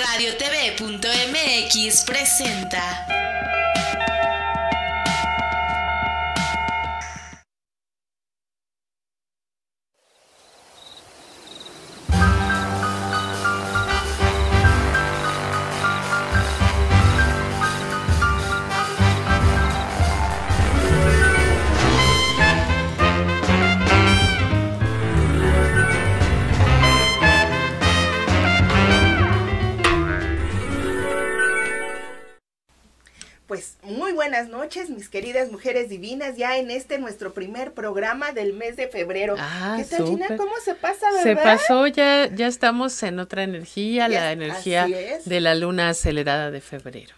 radiotv.mx presenta buenas noches, mis queridas mujeres divinas, ya en este nuestro primer programa del mes de febrero. Ah, ¿Qué ¿Cómo se pasa, verdad? Se pasó, ya, ya estamos en otra energía, la energía de la luna acelerada de febrero.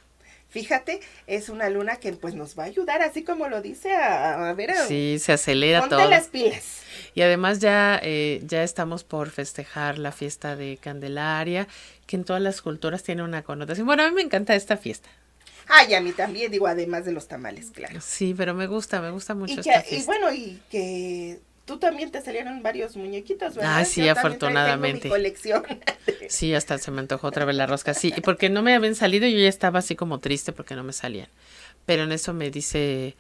Fíjate, es una luna que pues nos va a ayudar, así como lo dice, a, ver. Sí, se acelera ponte todo. las pilas. Y además ya, eh, ya estamos por festejar la fiesta de Candelaria, que en todas las culturas tiene una connotación. Bueno, a mí me encanta esta fiesta. Ay, a mí también, digo, además de los tamales, claro. Sí, pero me gusta, me gusta mucho. Y, y bueno, y que tú también te salieron varios muñequitos, ¿verdad? Ah, sí, afortunadamente. mi colección. sí, hasta se me antojó otra vez la rosca. Sí, porque no me habían salido y yo ya estaba así como triste porque no me salían. Pero en eso me dice,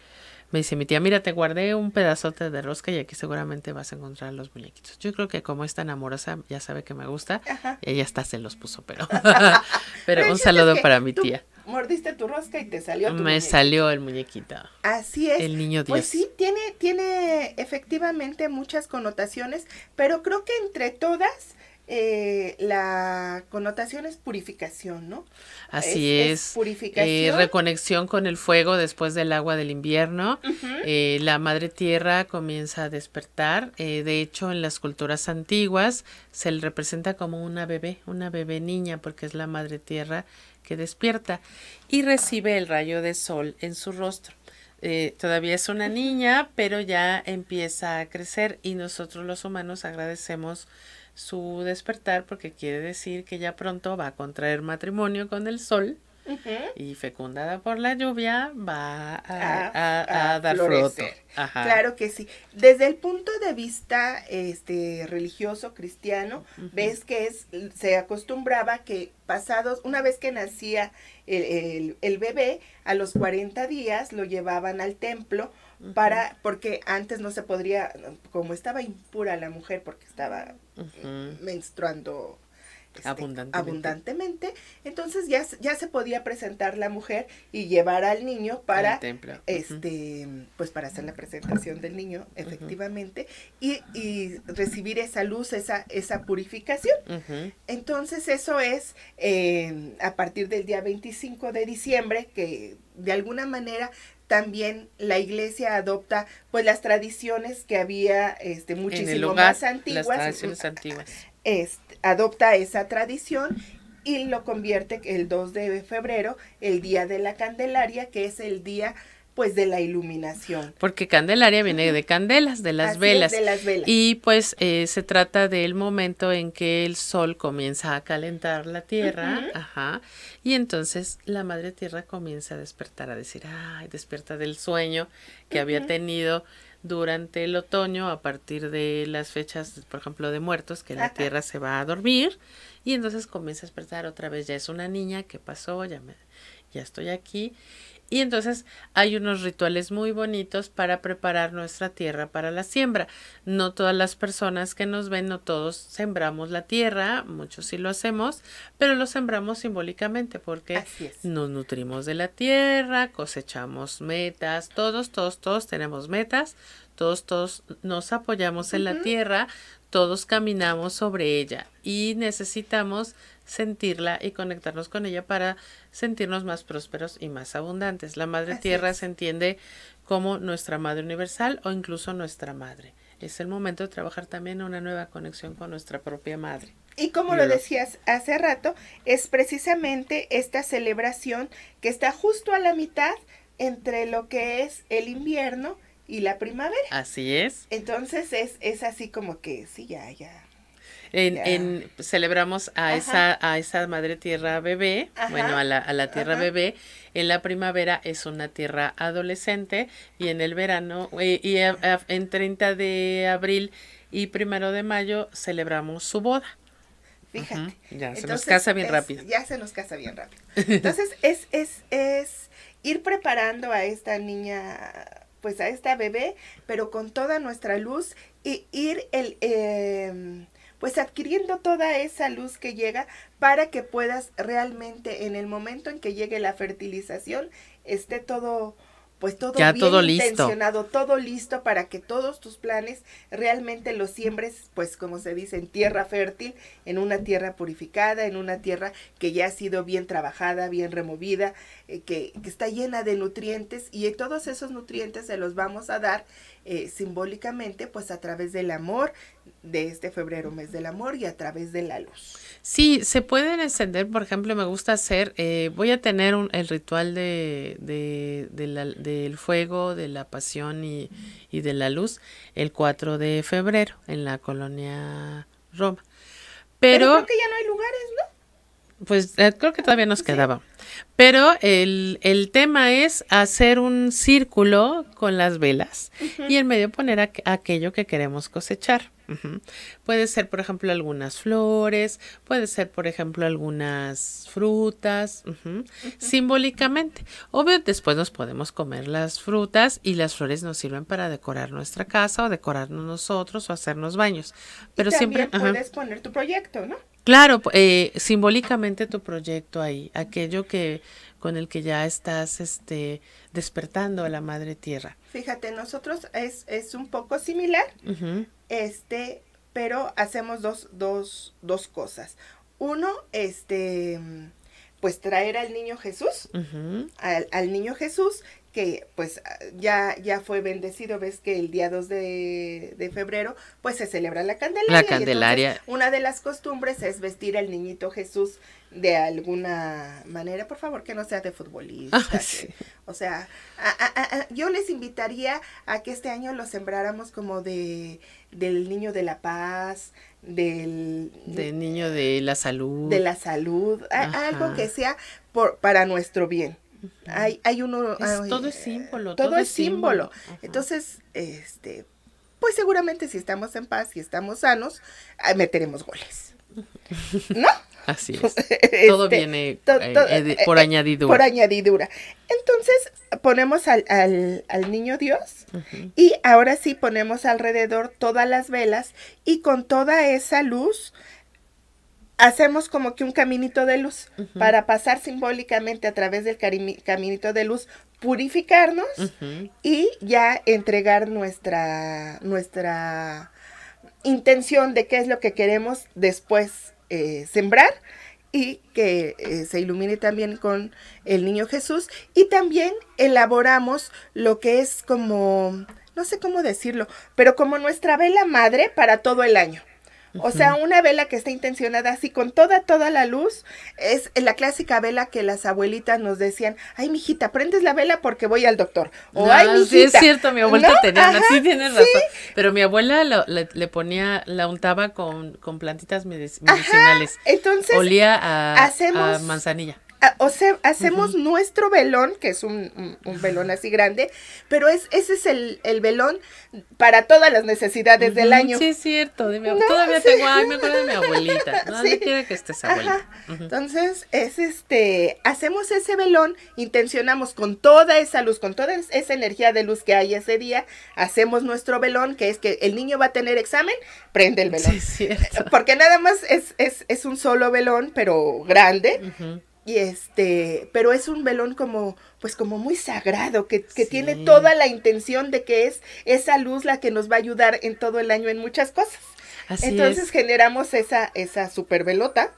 me dice mi tía, mira, te guardé un pedazote de rosca y aquí seguramente vas a encontrar los muñequitos. Yo creo que como es tan amorosa, ya sabe que me gusta, ella hasta se los puso, pero, pero un saludo para mi tía mordiste tu rosca y te salió tu Me salió el muñequita. Así es. El niño pues Dios. Pues sí, tiene, tiene efectivamente muchas connotaciones, pero creo que entre todas eh, la connotación es purificación, ¿no? Así es. Eh, purificación. reconexión con el fuego después del agua del invierno. Eh, la madre tierra comienza a despertar. de hecho, en las culturas antiguas se le representa como una bebé, una bebé niña, porque es la madre tierra que despierta y recibe el rayo de sol en su rostro. Eh, todavía es una niña, pero ya empieza a crecer y nosotros los humanos agradecemos su despertar porque quiere decir que ya pronto va a contraer matrimonio con el sol y fecundada por la lluvia va a, dar fruto. Claro que sí. Desde el punto de vista este religioso cristiano, ves que se acostumbraba que pasados una vez que nacía el, bebé a los 40 días lo llevaban al templo para porque antes no se podría como estaba impura la mujer porque estaba eh, menstruando este, abundantemente. Entonces ya, ya se podía presentar la mujer y llevar al niño para este pues para hacer la presentación del niño, efectivamente, y, recibir esa luz, esa, esa purificación. Entonces, eso es em, a partir del día 25 de diciembre, que de alguna manera también la iglesia adopta pues las tradiciones que había este muchísimo más antiguas. antiguas. Este, adopta esa tradición y lo convierte el 2 de febrero, el día de la Candelaria, que es el día pues de la iluminación. Porque Candelaria viene de candelas, de las, velas. de las velas. Y pues eh, se trata del momento en que el sol comienza a calentar la tierra, ajá, y entonces la madre tierra comienza a despertar, a decir, ay, despierta del sueño que había tenido durante el otoño, a partir de las fechas, por ejemplo, de muertos, que la tierra se va a dormir y entonces comienza a despertar otra vez, ya es una niña, ¿qué pasó? Ya, me, ya estoy aquí. Y entonces hay unos rituales muy bonitos para preparar nuestra tierra para la siembra. No todas las personas que nos ven, no todos sembramos la tierra, muchos sí lo hacemos, pero lo sembramos simbólicamente porque nos nutrimos de la tierra, cosechamos metas, todos, todos, todos tenemos metas, todos, todos nos apoyamos en la tierra, todos caminamos sobre ella y necesitamos sentirla y conectarnos con ella para sentirnos más prósperos y más abundantes. La Madre Tierra se entiende como nuestra Madre Universal o incluso nuestra Madre. Es el momento de trabajar también una nueva conexión con nuestra propia Madre. Y como lo decías hace rato, es precisamente esta celebración que está justo a la mitad entre lo que es el invierno y la primavera. Así es. Entonces es, así como que, sí, ya, ya. En, celebramos a esa, a esa madre tierra bebé, bueno, a la, tierra bebé. En la primavera es una tierra adolescente y en el verano, eh, y en 30 de abril y primero de mayo celebramos su boda. Fíjate. Ya se nos casa bien rápido. Ya se nos casa bien rápido. Entonces es, es, es ir preparando a esta niña pues a esta bebé, pero con toda nuestra luz y ir el, em, pues adquiriendo toda esa luz que llega para que puedas realmente en el momento en que llegue la fertilización esté todo pues todo ya bien todo intencionado, todo listo para que todos tus planes realmente los siembres, pues como se dice, en tierra fértil, en una tierra purificada, en una tierra que ya ha sido bien trabajada, bien removida, eh, que, que, está llena de nutrientes y todos esos nutrientes se los vamos a dar eh, simbólicamente, pues a través del amor, de este febrero, mes del amor, y a través de la luz. Sí, se pueden encender, por ejemplo, me gusta hacer, eh, voy a tener el ritual de, del fuego, de la pasión y, de la luz el 4 de febrero en la colonia Roma. Pero, Pero creo que ya no hay lugares, ¿no? Pues eh, creo que todavía nos quedaba. Pero el, el, tema es hacer un círculo con las velas y en medio poner aquello que queremos cosechar. Puede ser, por ejemplo, algunas flores, puede ser, por ejemplo, algunas frutas, simbólicamente. Obvio, después nos podemos comer las frutas y las flores nos sirven para decorar nuestra casa o decorarnos nosotros o hacernos baños. Pero siempre puedes poner tu proyecto, ¿no? Claro, eh, simbólicamente tu proyecto ahí, aquello que con el que ya estás este, despertando a la madre tierra. Fíjate, nosotros es, es un poco similar, este, pero hacemos dos, dos, dos cosas. Uno, este, pues traer al niño Jesús, al, al, niño Jesús, que pues ah, ya, ya fue bendecido, ves que el día 2 de, febrero pues se celebra la Candelaria. La Candelaria. una de las costumbres es vestir al niñito Jesús de alguna manera, por favor, que no sea de futbolista. Ah, o sea, yo les invitaría a que este año lo sembráramos como de del niño de la paz, del, del niño de la salud. De la salud, algo que sea por, para nuestro bien. Hay, uno... todo es símbolo. Todo, es símbolo. Entonces, este, pues seguramente si estamos en paz y estamos sanos, meteremos goles. ¿No? Así es. todo este, viene eh, eh, eh, por añadidura. Por añadidura. Entonces ponemos al, niño Dios y ahora sí ponemos alrededor todas las velas y con toda esa luz hacemos como que un caminito de luz para pasar simbólicamente a través del caminito de luz, purificarnos y ya entregar nuestra, nuestra intención de qué es lo que queremos después eh, sembrar y que eh, se ilumine también con el niño Jesús. Y también elaboramos lo que es como, no sé cómo decirlo, pero como nuestra vela madre para todo el año. O sea, una vela que está intencionada así con toda, toda la luz, es la clásica vela que las abuelitas nos decían, ay, mijita, prendes la vela porque voy al doctor. O ay, ah, Sí, es cierto, mi abuelita. tenía, sí tienes razón. Pero mi abuela le, le, ponía, la untaba con, con plantitas medicinales. entonces, olía a, a manzanilla o sea, hacemos nuestro velón, que es un, velón así grande, pero es, ese es el, el velón para todas las necesidades del año. Sí, es cierto, de todavía tengo, ay, me acuerdo de mi abuelita, no quiere que estés abuelita. Entonces, es este, hacemos ese velón, intencionamos con toda esa luz, con toda esa energía de luz que hay ese día, hacemos nuestro velón, que es que el niño va a tener examen, prende el velón. Sí, es cierto. Porque nada más es, es, es un solo velón, pero grande y este, pero es un velón como, pues como muy sagrado, que, que tiene toda la intención de que es esa luz la que nos va a ayudar en todo el año en muchas cosas. Entonces generamos esa, esa super velota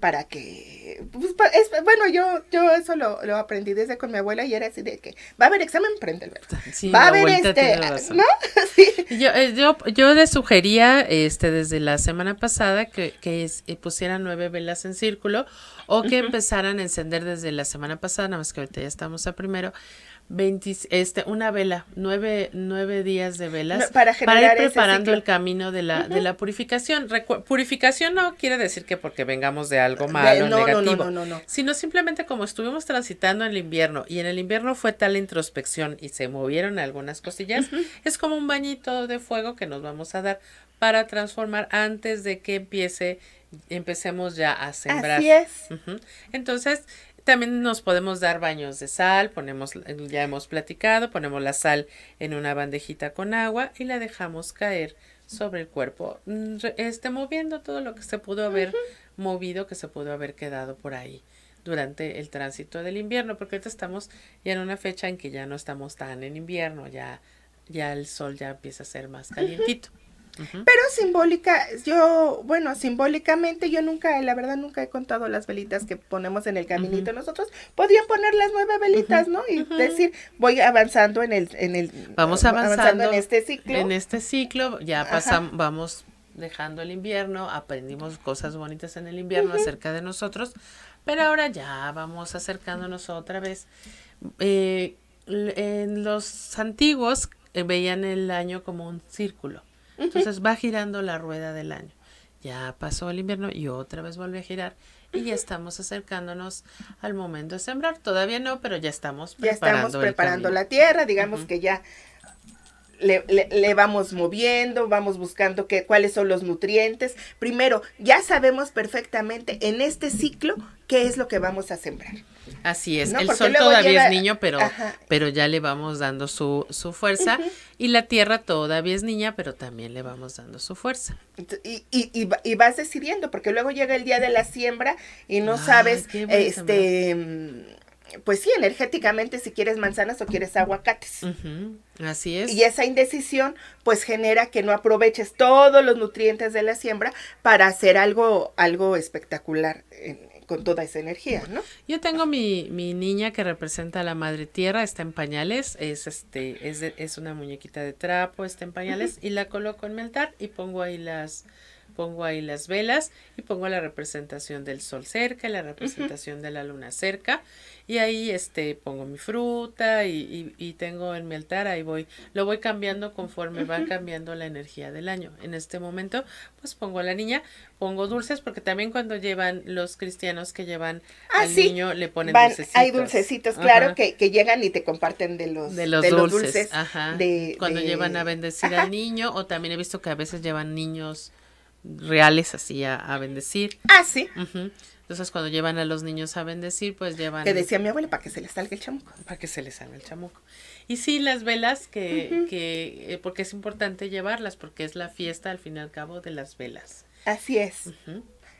para que, pues, bueno, yo, yo eso lo, aprendí desde con mi abuela y era así de que va a haber examen, prende sí, va a haber este, ¿no? yo, eh, yo, yo le sugería, este, desde la semana pasada que, que eh, pusieran nueve velas en círculo o que empezaran a encender desde la semana pasada, nada más que ahorita ya estamos a primero, 20, este, una vela, nueve, nueve días de velas para, ir preparando el camino de la, de la purificación. purificación no quiere decir que porque vengamos de algo malo, no, negativo, no, sino simplemente como estuvimos transitando en el invierno y en el invierno fue tal introspección y se movieron algunas cosillas, es como un bañito de fuego que nos vamos a dar para transformar antes de que empiece empecemos ya a sembrar. Así es. Entonces, también nos podemos dar baños de sal, ponemos, ya hemos platicado, ponemos la sal en una bandejita con agua y la dejamos caer sobre el cuerpo, mm, este, moviendo todo lo que se pudo haber movido, que se pudo haber quedado por ahí durante el tránsito del invierno, porque ahorita estamos ya en una fecha en que ya no estamos tan en invierno, ya, ya el sol ya empieza a ser más calientito. Pero simbólica, yo, bueno, simbólicamente yo nunca, la verdad nunca he contado las velitas que ponemos en el caminito nosotros. Podrían poner las nueve velitas, ¿no? Y decir, voy avanzando en el, en el, vamos avanzando, en este ciclo. En este ciclo ya pasamos, vamos dejando el invierno, aprendimos cosas bonitas en el invierno acerca de nosotros, pero ahora ya vamos acercándonos otra vez. Eh, en los antiguos eh, veían el año como un círculo. Entonces va girando la rueda del año. Ya pasó el invierno y otra vez vuelve a girar y ya estamos acercándonos al momento de sembrar. Todavía no, pero ya estamos preparando. Ya estamos preparando la tierra, digamos que ya le, vamos moviendo, vamos buscando que, cuáles son los nutrientes. Primero, ya sabemos perfectamente en este ciclo qué es lo que vamos a sembrar. Así es, el sol todavía es niño, pero, pero ya le vamos dando su, fuerza. Y la tierra todavía es niña, pero también le vamos dando su fuerza. Y, y, vas decidiendo, porque luego llega el día de la siembra y no sabes, este, pues sí, energéticamente si quieres manzanas o quieres aguacates. Así es. Y esa indecisión pues genera que no aproveches todos los nutrientes de la siembra para hacer algo, algo espectacular con toda esa energía, ¿no? Yo tengo mi, niña que representa a la madre tierra, está en pañales, es este, es, una muñequita de trapo, está en pañales, y la coloco en mi altar y pongo ahí las, pongo ahí las velas y pongo la representación del sol cerca, la representación de la luna cerca y ahí este pongo mi fruta y, tengo en mi altar, ahí voy, lo voy cambiando conforme va cambiando la energía del año. En este momento pues pongo a la niña, pongo dulces porque también cuando llevan los cristianos que llevan ah, al niño le ponen Hay dulcecitos, claro, que, que, llegan y te comparten de los, de los, dulces. cuando llevan a bendecir al niño o también he visto que a veces llevan niños reales así a, bendecir. Ah, sí. Entonces cuando llevan a los niños a bendecir, pues llevan... Que decía mi abuela, para que se les salga el chamuco. Para que se les salga el chamuco. Y sí, las velas, que, que eh, porque es importante llevarlas, porque es la fiesta al fin y al cabo de las velas. Así es.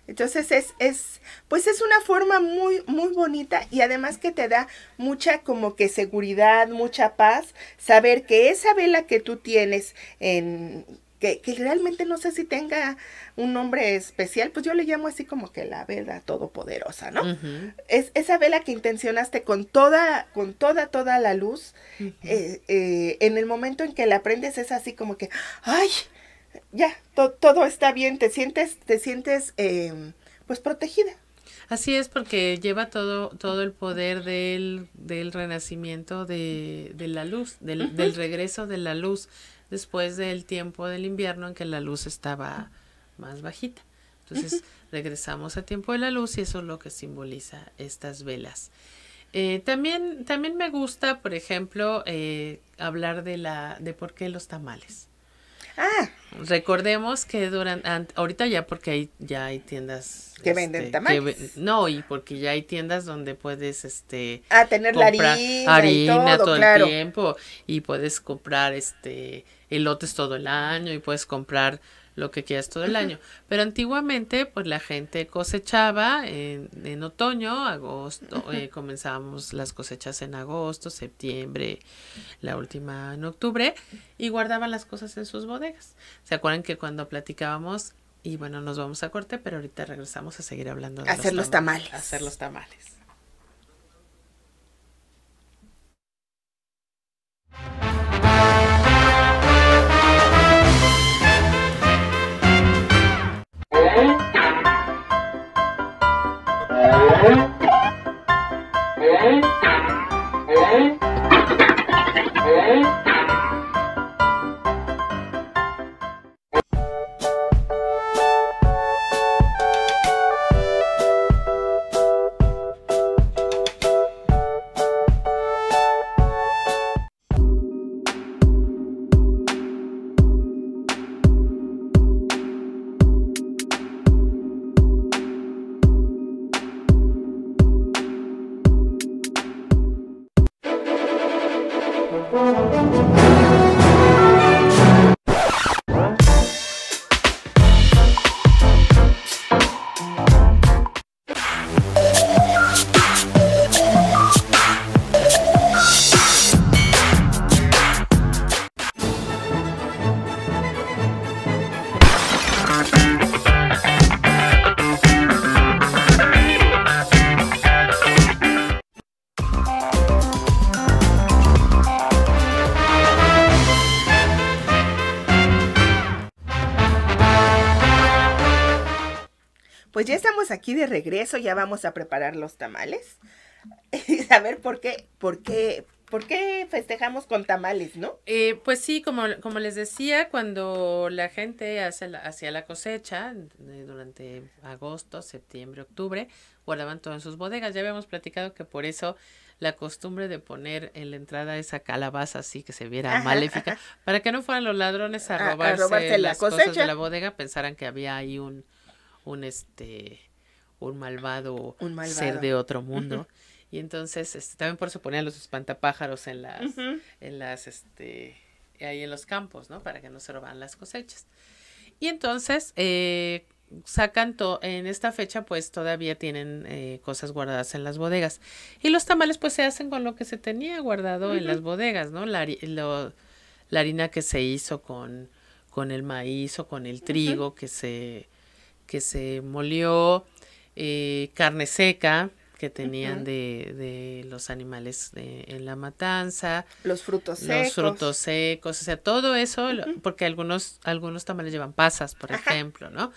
Entonces es, es, pues es una forma muy, muy bonita y además que te da mucha como que seguridad, mucha paz, saber que esa vela que tú tienes en, que, que, realmente no sé si tenga un nombre especial, pues yo le llamo así como que la vela todopoderosa, ¿no? Es esa vela que intencionaste con toda, con toda, toda la luz, eh, eh, en el momento en que la prendes es así como que, ay, ya, todo está bien, te sientes, te sientes, em, pues protegida. Así es, porque lleva todo, todo el poder del, del renacimiento de, la luz, del, del regreso de la luz después del tiempo del invierno en que la luz estaba más bajita. Entonces regresamos a tiempo de la luz y eso es lo que simboliza estas velas. Eh, también, también me gusta, por ejemplo, eh, hablar de la de por qué los tamales. Ah, Recordemos que duran ahorita ya porque hay ya hay tiendas que este, venden tamales. no, y porque ya hay tiendas donde puedes este a tener la harina, todo, el tiempo y puedes comprar este elotes todo el año y puedes comprar lo que quieras todo el año. Pero antiguamente, pues la gente cosechaba en, en otoño, agosto, eh, comenzábamos las cosechas en agosto, septiembre, la última en octubre, y guardaban las cosas en sus bodegas. ¿Se acuerdan que cuando platicábamos, y bueno, nos vamos a corte, pero ahorita regresamos a seguir hablando de hacer los tamales. Hacer los tamales. Thank you. regreso ya vamos a preparar los tamales. Y saber por qué, por qué, por qué festejamos con tamales, ¿no? Eh, pues sí, como, como les decía, cuando la gente hace la, la cosecha eh, durante agosto, septiembre, octubre, guardaban todo en sus bodegas. Ya habíamos platicado que por eso la costumbre de poner en la entrada esa calabaza así que se viera maléfica, para que no fueran los ladrones a robarse, las la cosas de la bodega, pensaran que había ahí un, un este un malvado, ser de otro mundo. Y entonces, este, también por eso ponían los espantapájaros en las, en las, este, ahí en los campos, ¿no? Para que no se roban las cosechas. Y entonces, eh, sacan todo, en esta fecha pues todavía tienen eh, cosas guardadas en las bodegas. Y los tamales pues se hacen con lo que se tenía guardado en las bodegas, ¿no? La, harina que se hizo con, con el maíz o con el trigo que se que se molió, eh, carne seca que tenían de, los animales en la matanza. Los frutos secos. Los frutos secos, o sea, todo eso, porque algunos, algunos tamales llevan pasas, por ejemplo, ¿no?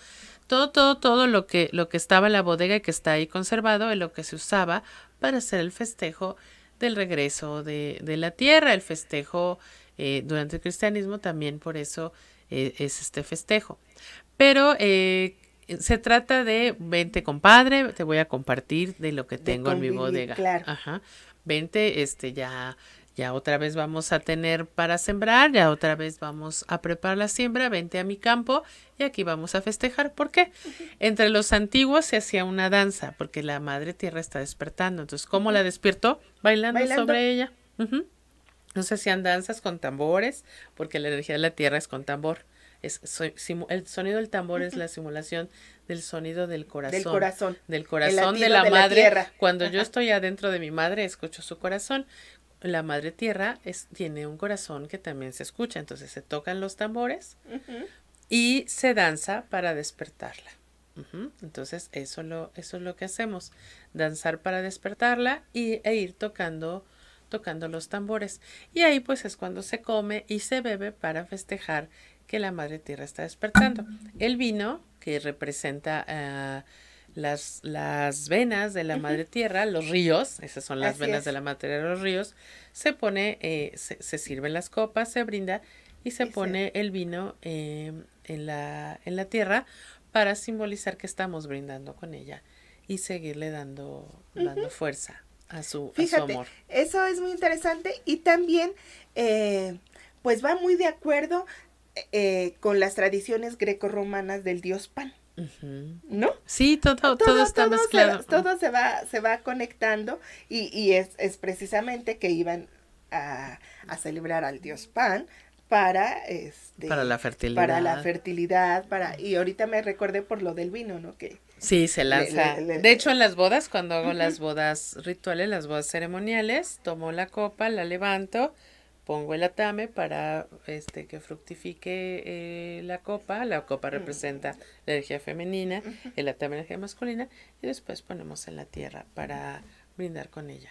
Todo, todo, todo lo que, lo que estaba en la bodega y que está ahí conservado es lo que se usaba para hacer el festejo del regreso de, la tierra, el festejo eh, durante el cristianismo también por eso eh, es este festejo. Pero eh, se trata de, vente compadre, te voy a compartir de lo que tengo en mi bodega. Claro. Ajá. Vente, este ya ya otra vez vamos a tener para sembrar, ya otra vez vamos a preparar la siembra, vente a mi campo y aquí vamos a festejar. ¿Por qué? Entre los antiguos se hacía una danza, porque la madre tierra está despertando. Entonces, ¿cómo la despierto? Bailando, sobre ella. no se hacían danzas con tambores, porque la energía de la tierra es con tambor el sonido del tambor es la simulación del sonido del corazón. Del corazón. Del corazón de la madre. tierra Cuando yo estoy adentro de mi madre, escucho su corazón. La madre tierra es, tiene un corazón que también se escucha, entonces se tocan los tambores y se danza para despertarla. Entonces eso, lo, eso es lo que hacemos, danzar para despertarla e ir tocando tocando los tambores. Y ahí pues es cuando se come y se bebe para festejar que la Madre Tierra está despertando. El vino, que representa eh, las, venas de la Madre Tierra, los ríos, esas son las venas de la Madre de los ríos, se pone, eh, se, sirven las copas, se brinda y se pone el vino em, en, la, tierra para simbolizar que estamos brindando con ella y seguirle dando, dando fuerza a su, amor. Eso es muy interesante y también eh, pues va muy de acuerdo eh, con las tradiciones grecorromanas del dios Pan. ¿No? Sí, todo, todo, está mezclado. Se, todo se va, se va conectando y, y es, es, precisamente que iban a, a celebrar al dios Pan, para este para la fertilidad para la fertilidad para y ahorita me recordé por lo del vino no que sí se lanza de hecho en las bodas cuando hago las bodas rituales las bodas ceremoniales tomo la copa la levanto pongo el atame para este, que fructifique eh, la copa. La copa mm. representa la energía femenina, el atame la energía masculina y después ponemos en la tierra para brindar con ella.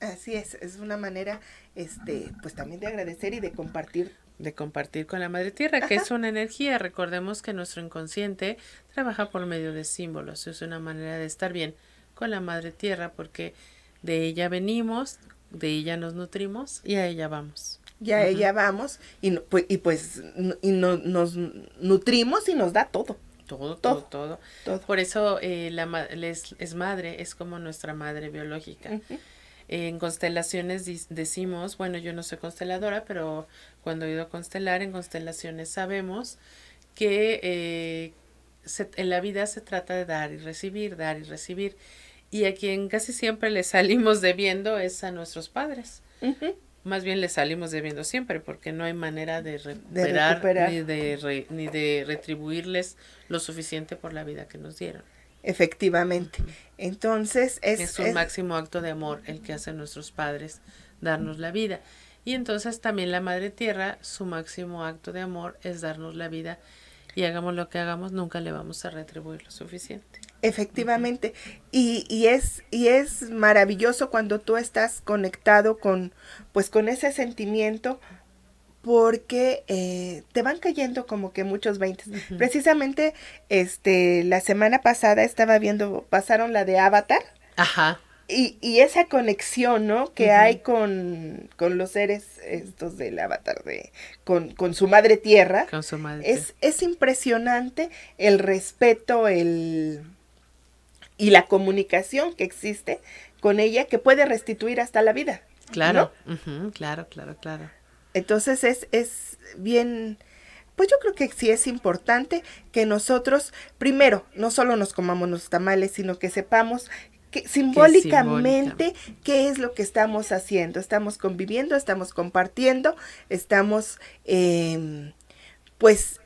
Así es, es una manera este, pues también de agradecer y de compartir de compartir con la madre tierra, que es una energía. Recordemos que nuestro inconsciente trabaja por medio de símbolos, es una manera de estar bien con la madre tierra porque de ella venimos, de ella nos nutrimos y a ella vamos. Y a ella vamos pues, y, pues, y pues nos nutrimos y nos da todo. Todo, todo, todo. Por eso eh, la es, es, madre, es como nuestra madre biológica. En constelaciones decimos, bueno, yo no soy consteladora, pero cuando he ido a constelar, en constelaciones sabemos que eh, en la vida se trata de dar y recibir, dar y recibir y a quien casi siempre le salimos debiendo es a nuestros padres. Más bien le salimos debiendo siempre porque no hay manera de recuperar, Ni, de ni de retribuirles lo suficiente por la vida que nos dieron. Efectivamente. Entonces es... Es un máximo acto de amor el que hacen nuestros padres darnos la vida. Y entonces también la Madre Tierra, su máximo acto de amor es darnos la vida y hagamos lo que hagamos, nunca le vamos a retribuir lo suficiente. Efectivamente. y, y, es, y es maravilloso cuando tú estás conectado con, pues, con ese sentimiento porque eh, te van cayendo como que muchos veintes. Precisamente este, la semana pasada estaba viendo, pasaron la de Avatar. Ajá. Y, y esa conexión, ¿no? Que hay con, los seres estos del avatar, de, con, su madre tierra. Con su madre es, es impresionante el respeto el, y la comunicación que existe con ella que puede restituir hasta la vida. Claro, claro, claro, claro. Entonces es, es bien, pues yo creo que sí es importante que nosotros, primero, no solo nos comamos los tamales, sino que sepamos simbólicamente qué es lo que estamos haciendo. Estamos conviviendo, estamos compartiendo, estamos em, pues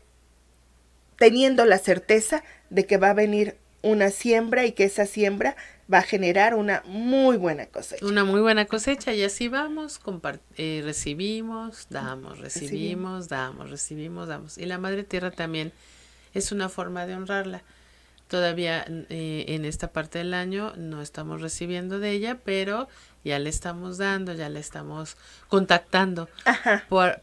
teniendo la certeza de que va a venir una siembra y que esa siembra va a generar una muy buena cosecha. Una muy buena cosecha y así vamos, eh, recibimos, damos, recibimos, damos, recibimos, damos. Y la Madre Tierra también es una forma de honrarla. Todavía eh, en esta parte del año no estamos recibiendo de ella, pero ya le estamos dando, ya le estamos contactando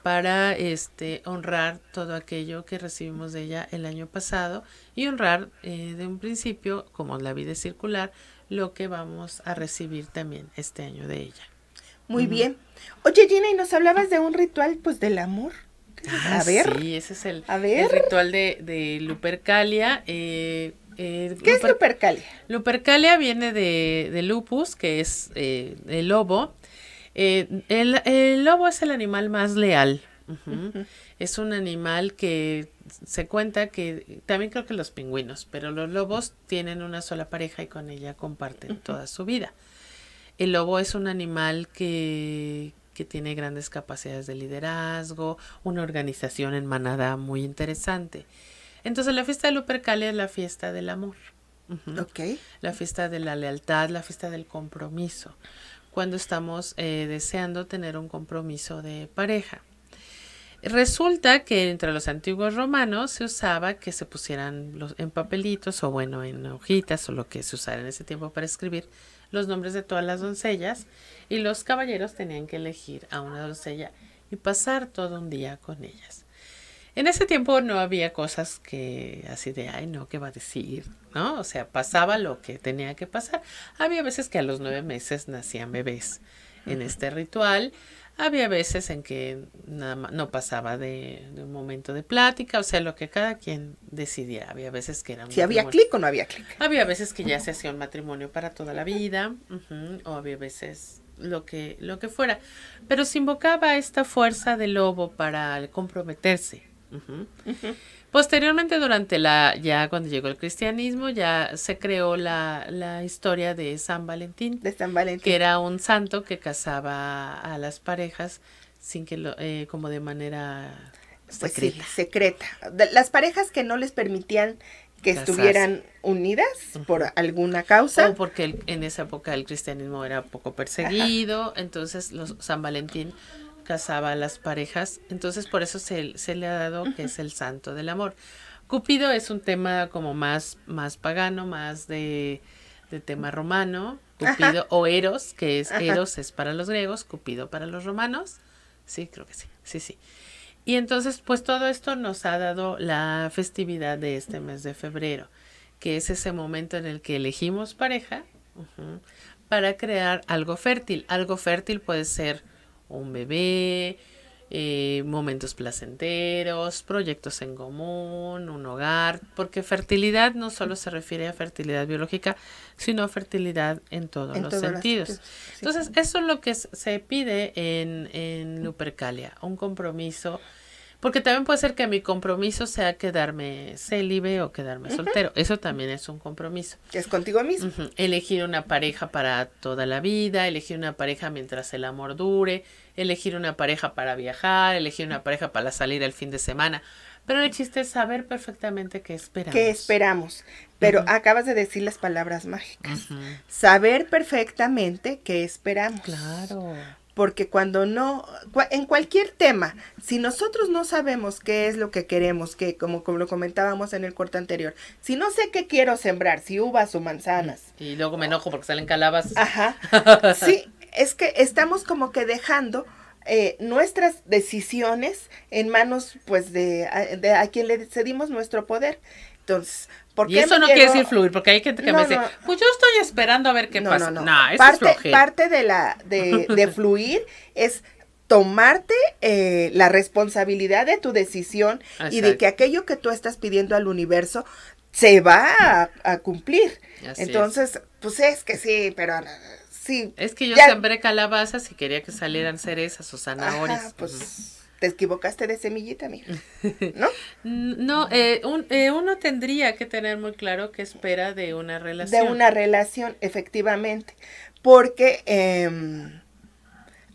para este honrar todo aquello que recibimos de ella el año pasado y honrar eh, de un principio, como la vida circular, lo que vamos a recibir también este año de ella. Muy bien. Oye Gina, y nos hablabas de un ritual pues del amor. Ah, a ver. Sí, ese es el, ritual de, de Lupercalia. Eh, eh, ¿Qué es Lupercalia? Lupercalia viene de, lupus, que es eh, el lobo. Eh, el, lobo es el animal más leal. Es un animal que se cuenta que también creo que los pingüinos, pero los lobos tienen una sola pareja y con ella comparten toda su vida. El lobo es un animal que, que tiene grandes capacidades de liderazgo, una organización en manada muy interesante. Entonces la fiesta de Lupercalia es la fiesta del amor. La fiesta de la lealtad, la fiesta del compromiso, cuando estamos eh, deseando tener un compromiso de pareja. Resulta que entre los antiguos romanos se usaba que se pusieran los, en papelitos o bueno, en hojitas o lo que se usara en ese tiempo para escribir los nombres de todas las doncellas y los caballeros tenían que elegir a una doncella y pasar todo un día con ellas. En ese tiempo no había cosas que así de, ay, no, ¿qué va a decir? ¿No? O sea, pasaba lo que tenía que pasar. Había veces que a los nueve meses nacían bebés en este ritual. Había veces en que nada más, no pasaba de, un momento de plática, o sea, lo que cada quien decidía. Había veces que era un. Si había clic o no había clic. Había veces que ya se hacía un matrimonio para toda la vida, o había veces lo que, lo que fuera. Pero se invocaba esta fuerza del lobo para comprometerse Posteriormente, durante la, ya cuando llegó el cristianismo, ya se creó la, historia de San Valentín. De San Valentín. Que era un santo que casaba a las parejas sin que lo, eh, como de manera pues secreta. las parejas que no les permitían que estuvieran unidas por alguna causa. O porque en esa época el cristianismo era poco perseguido, entonces los San Valentín casaba a las parejas, entonces por eso se, le ha dado que es el santo del amor. Cupido es un tema como más, más pagano, más de, tema romano, Cupido o Eros, que es Eros es para los griegos, Cupido para los romanos, sí, creo que sí, sí, sí. Y entonces, pues todo esto nos ha dado la festividad de este mes de febrero, que es ese momento en el que elegimos pareja para crear algo fértil. Algo fértil puede ser un bebé, eh, momentos placenteros, proyectos en común, un hogar, porque fertilidad no solo se refiere a fertilidad biológica, sino a fertilidad en todos los sentidos. Entonces, eso es lo que se pide en, en Lupercalia, un compromiso porque también puede ser que mi compromiso sea quedarme célibe o quedarme soltero. Eso también es un compromiso. Es contigo mismo. Elegir una pareja para toda la vida, elegir una pareja mientras el amor dure, elegir una pareja para viajar, elegir una pareja para salir el fin de semana. Pero el chiste es saber perfectamente qué esperamos. ¿Qué esperamos? Pero acabas de decir las palabras mágicas. Saber perfectamente qué esperamos. Claro porque cuando no, en cualquier tema, si nosotros no sabemos qué es lo que queremos, que como, como lo comentábamos en el corto anterior, si no sé qué quiero sembrar, si uvas o manzanas. Y luego me enojo porque salen calabazas Ajá. Sí, es que estamos como que dejando eh, nuestras decisiones en manos pues de, de a quien le cedimos nuestro poder. Entonces, y eso no quiere decir fluir, porque hay gente que me dice, pues yo estoy esperando a ver qué pasa. No, no, parte, es parte de la de, fluir es tomarte eh, la responsabilidad de tu decisión y de que aquello que tú estás pidiendo al universo se va a, cumplir. Entonces, pues es que sí, pero ah, sí. Es que yo sembré calabazas y quería que salieran cerezas o zanahorias. pues, te equivocaste de semillita, mija. ¿No? no, eh, eh, uno tendría que tener muy claro qué espera de una relación. De una relación, efectivamente. Porque em,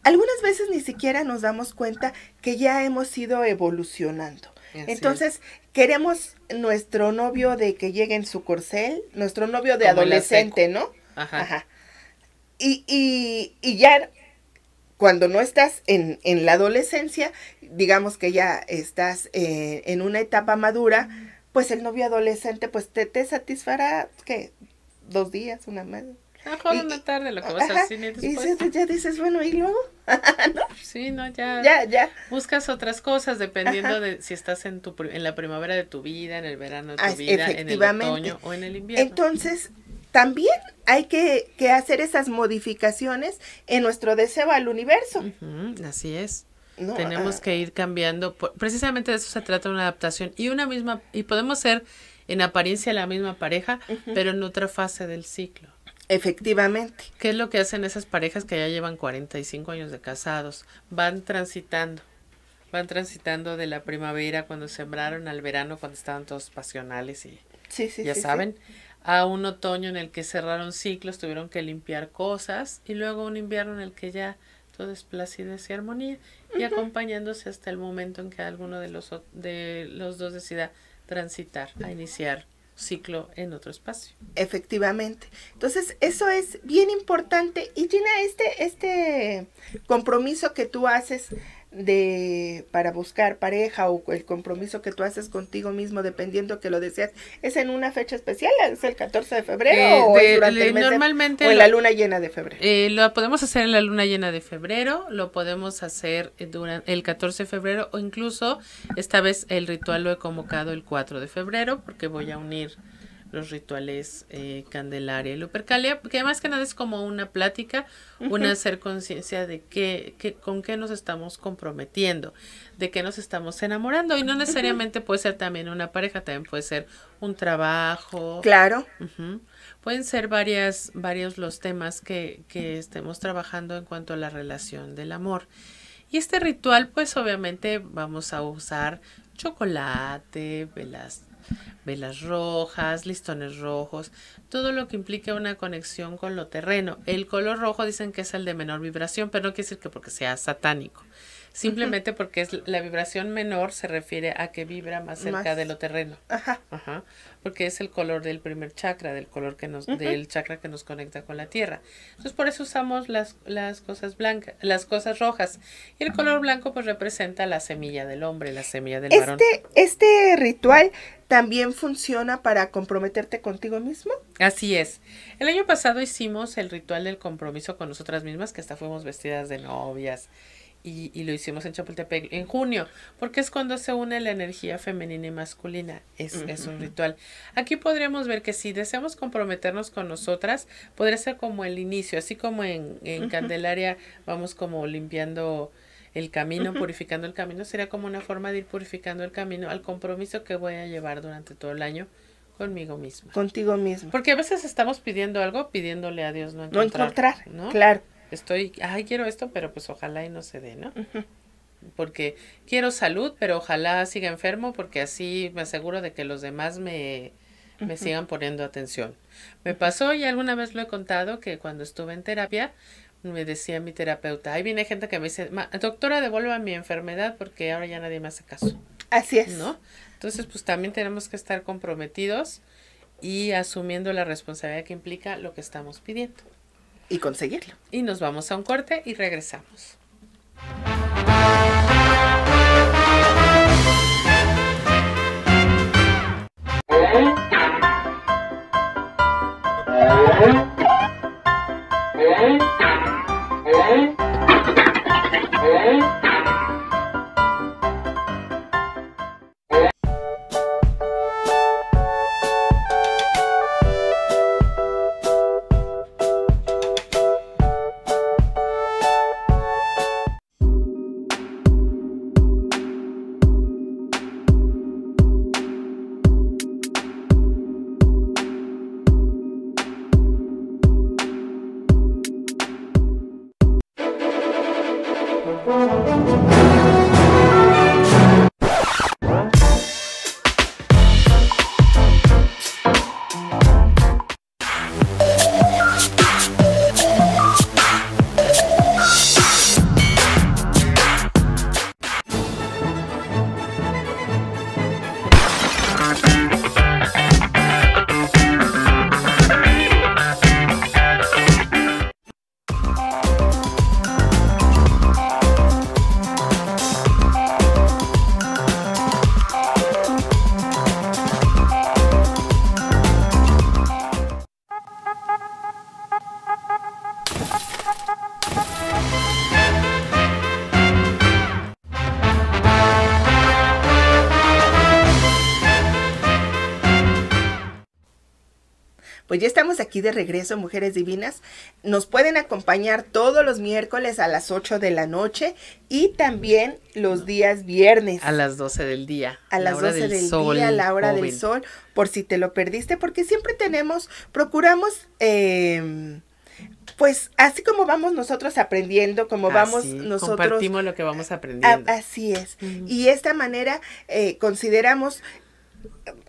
algunas veces ni siquiera nos damos cuenta que ya hemos ido evolucionando. Entonces, queremos nuestro novio de que llegue en su corcel, nuestro novio de adolescente, ¿no? Ajá. Ajá. Y, y, y ya cuando no estás en, en, la adolescencia, digamos que ya estás eh, en una etapa madura, pues el novio adolescente pues te, te satisfará, que Dos días, una más. Mejor una tarde lo que vas ajá, al Y ya dices, bueno, ¿y luego? ¿No? Sí, no, ya. Ya, ya. Buscas otras cosas dependiendo de si estás en, tu, en la primavera de tu vida, en el verano de tu ah, vida, en el otoño o en el invierno. Entonces, también hay que, hacer esas modificaciones en nuestro deseo al universo. así es. Tenemos ah. que ir cambiando. precisamente de eso se trata una adaptación y una misma, y podemos ser en apariencia la misma pareja, pero en otra fase del ciclo. Efectivamente. ¿Qué es lo que hacen esas parejas que ya llevan 45 años de casados? Van transitando van transitando de la primavera cuando sembraron al verano cuando estaban todos pasionales y sí, sí, ya sí, saben a un otoño en el que cerraron ciclos, tuvieron que limpiar cosas y luego un invierno en el que ya todo es placidez y armonía y acompañándose hasta el momento en que alguno de los, de los dos decida transitar a iniciar ciclo en otro espacio. Efectivamente. Entonces, eso es bien importante. Y Gina, este, este compromiso que tú haces de para buscar pareja o el compromiso que tú haces contigo mismo dependiendo que lo deseas es en una fecha especial es el 14 de febrero eh, o durante normalmente en la luna llena de febrero eh, lo podemos hacer en la luna llena de febrero lo podemos hacer eh, durante el 14 de febrero o incluso esta vez el ritual lo he convocado el 4 de febrero porque voy a unir los rituales eh, Candelaria y Lupercalia, que más que nada es como una plática, una hacer conciencia de qué, con qué nos estamos comprometiendo, de qué nos estamos enamorando. Y no necesariamente puede ser también una pareja, también puede ser un trabajo. Claro. Pueden ser varios los temas que, que estemos trabajando en cuanto a la relación del amor. Y este ritual, pues obviamente vamos a usar chocolate, velas velas rojas, listones rojos, todo lo que implique una conexión con lo terreno. El color rojo dicen que es el de menor vibración, pero no quiere decir que porque sea satánico simplemente porque es la vibración menor se refiere a que vibra más cerca de lo terreno. Ajá. Porque es el color del primer chakra, del color que nos, chakra que nos conecta con la tierra. Entonces por eso usamos las, cosas blancas, las cosas rojas. Y el color blanco pues representa la semilla del hombre, la semilla del este, varón. Este ritual también funciona para comprometerte contigo mismo. Así es. El año pasado hicimos el ritual del compromiso con nosotras mismas, que hasta fuimos vestidas de novias y, lo hicimos en Chapultepec en junio, porque es cuando se une la energía femenina y masculina. Es, un ritual. Aquí podríamos ver que si deseamos comprometernos con nosotras, podría ser como el inicio, así como en, Candelaria vamos como limpiando el camino, purificando el camino, sería como una forma de ir purificando el camino al compromiso que voy a llevar durante todo el año conmigo misma. Contigo mismo. Porque a veces estamos pidiendo algo, pidiéndole a Dios no encontrar. No encontrar, ¿no? claro estoy, ay, quiero esto, pero pues ojalá y no se dé, ¿no? Porque quiero salud, pero ojalá siga enfermo porque así me aseguro de que los demás me, sigan poniendo atención. Me pasó y alguna vez lo he contado que cuando estuve en terapia me decía mi terapeuta, ahí viene gente que me dice, doctora, devuelva mi enfermedad porque ahora ya nadie me hace caso. Así es. ¿No? Entonces, pues también tenemos que estar comprometidos y asumiendo la responsabilidad que implica lo que estamos pidiendo. Y conseguirlo. Y nos vamos a un corte y regresamos. ¿Eh? ¿Eh? ¿Eh? ya estamos aquí de regreso, mujeres divinas. Nos pueden acompañar todos los miércoles a las 8 de la noche y también los días viernes. A las 12 del día. A las 12 del, día, a la hora del sol, por si te lo perdiste, porque siempre tenemos, procuramos... Em, pues así como vamos nosotros aprendiendo, como ah, vamos nosotros. Compartimos lo que vamos aprendiendo. así es. Y de Y esta manera eh, consideramos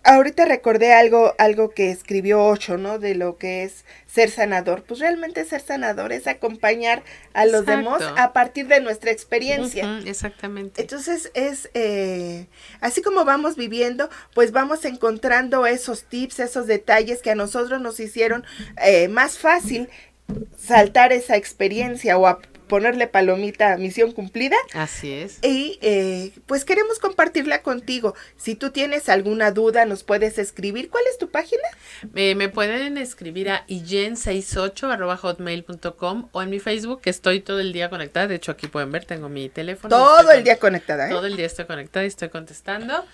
ahorita recordé algo, algo que escribió Ocho, ¿no? De lo que es ser sanador. Pues realmente ser sanador es acompañar a los demás a partir de nuestra experiencia. exactamente. Entonces es, eh, así como vamos viviendo, pues vamos encontrando esos tips, esos detalles que a nosotros nos hicieron eh, más fácil saltar esa experiencia o, ponerle palomita misión cumplida. Así es. Y eh, pues queremos compartirla contigo. Si tú tienes alguna duda, nos puedes escribir. ¿Cuál es tu página? Eh, me pueden escribir a hotmail.com o en mi Facebook, que estoy todo el día conectada. De hecho, aquí pueden ver, tengo mi teléfono. Todo el día conectada. ¿eh? Todo el día estoy conectada y estoy contestando.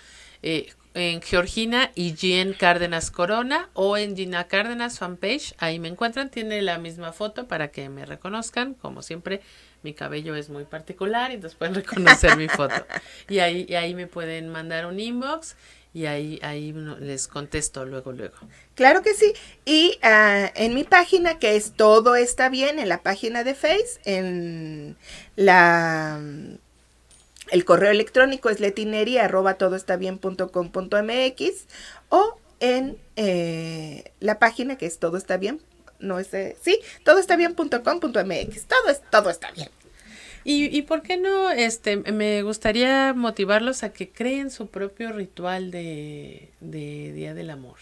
Eh, en Georgina y Jean Cárdenas Corona o en Gina Cárdenas fanpage. Ahí me encuentran. Tiene la misma foto para que me reconozcan. Como siempre, mi cabello es muy particular, y pueden reconocer mi foto. Y ahí, ahí me pueden mandar un inbox y ahí, ahí les contesto luego, luego. Claro que sí. Y ah, en mi página, que es Todo está bien, en la página de Face, en la el correo electrónico es letinería o en eh, la página que es todo está bien, no es, eh, sí, todo está bien.com.mx, todo es, todo está bien. Y, por qué no, este, me gustaría motivarlos a que creen su propio ritual de Día del Amor?